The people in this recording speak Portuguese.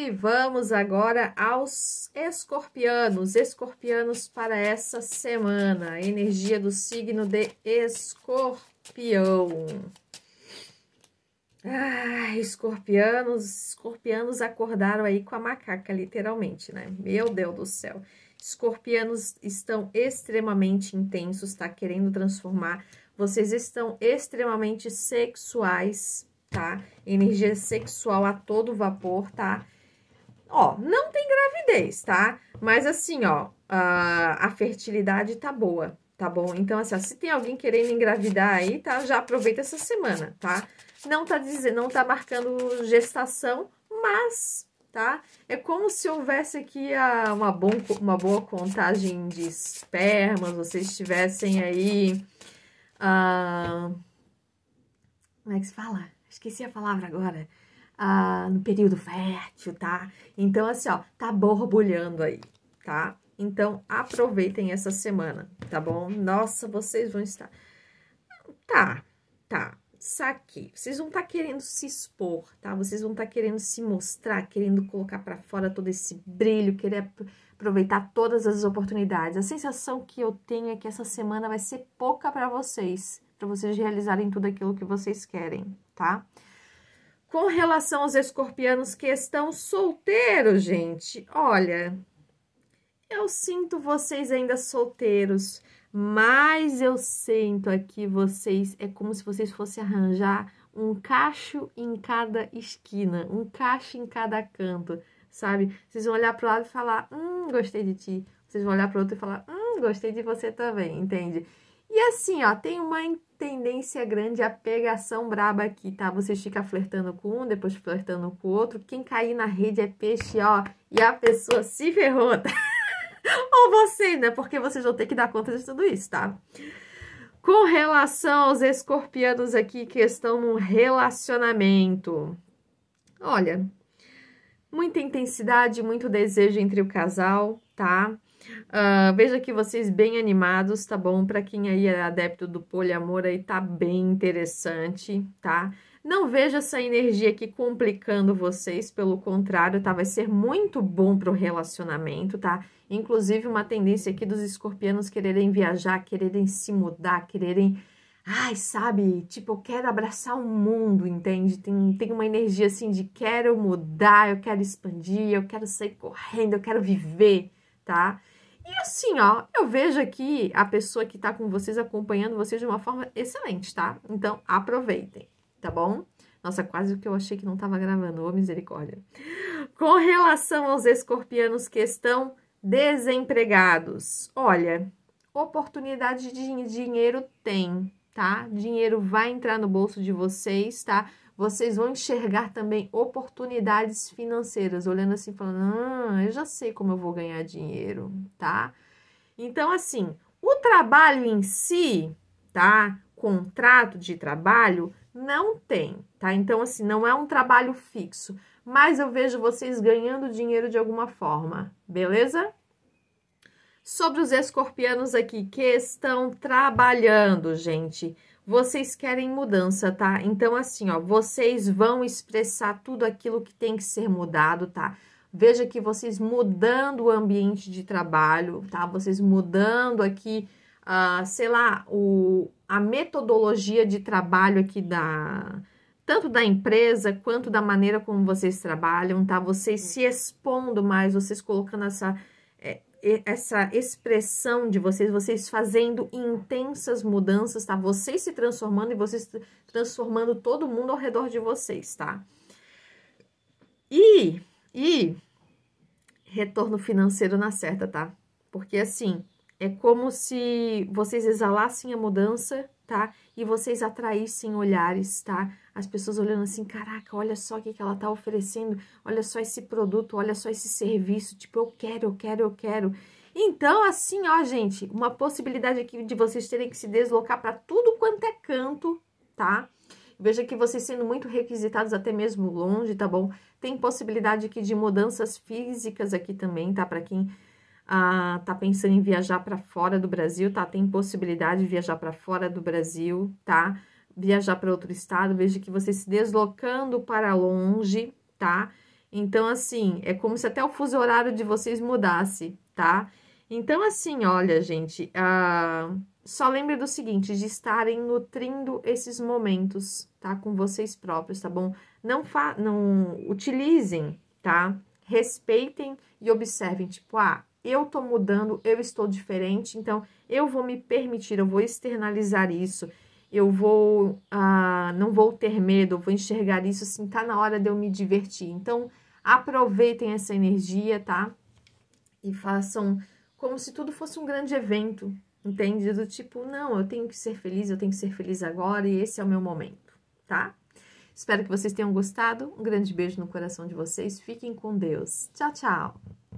E vamos agora aos escorpianos, escorpianos para essa semana, energia do signo de escorpião. Ah, escorpianos, escorpianos acordaram aí com a macaca, literalmente, né? Meu Deus do céu. Escorpianos estão extremamente intensos, tá? Querendo transformar. Vocês estão extremamente sexuais, tá? Energia sexual a todo vapor, tá? Ó, não tem gravidez, tá? Mas assim, ó, a, a fertilidade tá boa, tá bom? Então, assim, ó, se tem alguém querendo engravidar aí, tá? Já aproveita essa semana, tá? Não tá dizendo, não tá marcando gestação, mas tá? É como se houvesse aqui a, ah, uma, bom, uma boa contagem de espermas, vocês tivessem aí. A... Ah, como é que se fala? Esqueci a palavra agora ah, no período fértil, tá? Então, assim, ó, tá borbulhando aí, tá? Então, aproveitem essa semana, tá bom? Nossa, vocês vão estar... Tá, tá, saque. Vocês vão estar tá querendo se expor, tá? Vocês vão estar tá querendo se mostrar, querendo colocar para fora todo esse brilho, querer aproveitar todas as oportunidades. A sensação que eu tenho é que essa semana vai ser pouca para vocês, para vocês realizarem tudo aquilo que vocês querem, tá? Tá? Com relação aos escorpianos que estão solteiros, gente, olha, eu sinto vocês ainda solteiros, mas eu sinto aqui vocês, é como se vocês fossem arranjar um cacho em cada esquina, um cacho em cada canto, sabe? Vocês vão olhar para o lado e falar, hum, gostei de ti. Vocês vão olhar para o outro e falar, hum, gostei de você também, entende? E assim, ó, tem uma tendência grande a pegação braba aqui, tá? Você fica flertando com um, depois flertando com o outro. Quem cair na rede é peixe, ó, e a pessoa se ferrou, tá? Ou você, né? Porque vocês vão ter que dar conta de tudo isso, tá? Com relação aos escorpianos aqui que estão num relacionamento. Olha, muita intensidade, muito desejo entre o casal, tá? Uh, ah, vejo aqui vocês bem animados, tá bom? Para quem aí é adepto do poliamor aí tá bem interessante, tá? Não vejo essa energia aqui complicando vocês, pelo contrário, tá? Vai ser muito bom pro relacionamento, tá? Inclusive uma tendência aqui dos escorpianos quererem viajar, quererem se mudar, quererem... Ai, sabe? Tipo, eu quero abraçar o mundo, entende? Tem, tem uma energia assim de quero mudar, eu quero expandir, eu quero sair correndo, eu quero viver, tá? E assim, ó, eu vejo aqui a pessoa que tá com vocês, acompanhando vocês de uma forma excelente, tá? Então, aproveitem, tá bom? Nossa, quase que eu achei que não tava gravando, ô misericórdia. Com relação aos escorpianos que estão desempregados, olha, oportunidade de dinheiro tem, tá? Dinheiro vai entrar no bolso de vocês, tá? vocês vão enxergar também oportunidades financeiras, olhando assim, falando: ah, eu já sei como eu vou ganhar dinheiro, tá? Então, assim, o trabalho em si, tá? Contrato de trabalho não tem, tá? Então, assim, não é um trabalho fixo, mas eu vejo vocês ganhando dinheiro de alguma forma, beleza? sobre os escorpianos aqui que estão trabalhando, gente. Vocês querem mudança, tá? Então, assim, ó, vocês vão expressar tudo aquilo que tem que ser mudado, tá? Veja que vocês mudando o ambiente de trabalho, tá? Vocês mudando aqui, uh, sei lá, o, a metodologia de trabalho aqui da, tanto da empresa quanto da maneira como vocês trabalham, tá? Vocês se expondo mais, vocês colocando essa, eh, essa expressão de vocês, vocês fazendo intensas mudanças, tá? Vocês se transformando e vocês transformando todo mundo ao redor de vocês, tá? E, e retorno financeiro na certa, tá? Porque assim, é como se vocês exalassem a mudança tá? E vocês atraíssem olhares, tá? As pessoas olhando assim, caraca, olha só o que, que ela tá oferecendo, olha só esse produto, olha só esse serviço, tipo, eu quero, eu quero, eu quero. Então, assim, ó, gente, uma possibilidade aqui de vocês terem que se deslocar para tudo quanto é canto, tá? Veja que vocês sendo muito requisitados até mesmo longe, tá bom? Tem possibilidade aqui de mudanças físicas aqui também, tá? Para quem ah, tá pensando em viajar para fora do Brasil, tá? Tem possibilidade de viajar para fora do Brasil, tá? Viajar para outro estado, veja que você se deslocando para longe, tá? Então, assim, é como se até o fuso horário de vocês mudasse, tá? Então, assim, olha, gente, ah, só lembre do seguinte, de estarem nutrindo esses momentos, tá? Com vocês próprios, tá bom? Não, fa não utilizem, tá? Respeitem e observem, tipo, ah, eu tô mudando, eu estou diferente, então eu vou me permitir, eu vou externalizar isso, eu vou, ah, não vou ter medo, eu vou enxergar isso assim, tá na hora de eu me divertir. Então, aproveitem essa energia, tá? E façam como se tudo fosse um grande evento, entende? Do tipo, não, eu tenho que ser feliz, eu tenho que ser feliz agora e esse é o meu momento, tá? Espero que vocês tenham gostado. Um grande beijo no coração de vocês. Fiquem com Deus. Tchau, tchau.